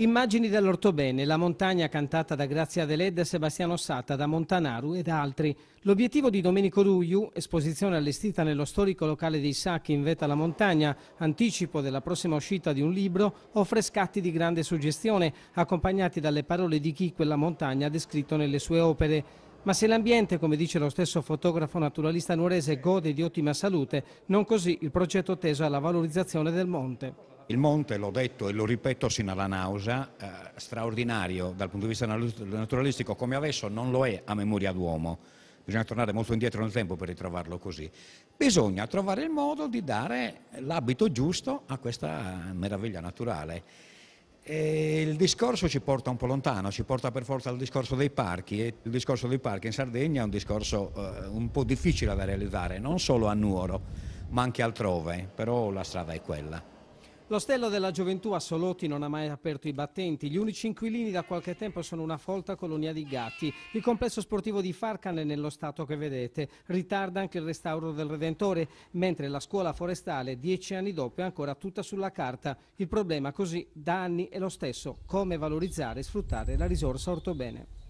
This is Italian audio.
Immagini dell'Ortobene, la montagna cantata da Grazia Deledda Sebastiano Satta, da Montanaru ed altri. L'obiettivo di Domenico Ruiu, esposizione allestita nello storico locale dei Sacchi in Vetta alla Montagna, anticipo della prossima uscita di un libro, offre scatti di grande suggestione, accompagnati dalle parole di chi quella montagna ha descritto nelle sue opere. Ma se l'ambiente, come dice lo stesso fotografo naturalista nuorese, gode di ottima salute, non così il progetto teso alla valorizzazione del monte. Il monte, l'ho detto e lo ripeto sino alla nausea, eh, straordinario dal punto di vista naturalistico come adesso non lo è a memoria d'uomo. Bisogna tornare molto indietro nel tempo per ritrovarlo così. Bisogna trovare il modo di dare l'abito giusto a questa meraviglia naturale. E il discorso ci porta un po' lontano, ci porta per forza al discorso dei parchi e il discorso dei parchi in Sardegna è un discorso eh, un po' difficile da realizzare, non solo a Nuoro, ma anche altrove, però la strada è quella. L'ostello della gioventù a Solotti non ha mai aperto i battenti. Gli unici inquilini da qualche tempo sono una folta colonia di gatti. Il complesso sportivo di Farcan è nello stato che vedete. Ritarda anche il restauro del Redentore, mentre la scuola forestale dieci anni dopo è ancora tutta sulla carta. Il problema così da anni è lo stesso, come valorizzare e sfruttare la risorsa ortobene.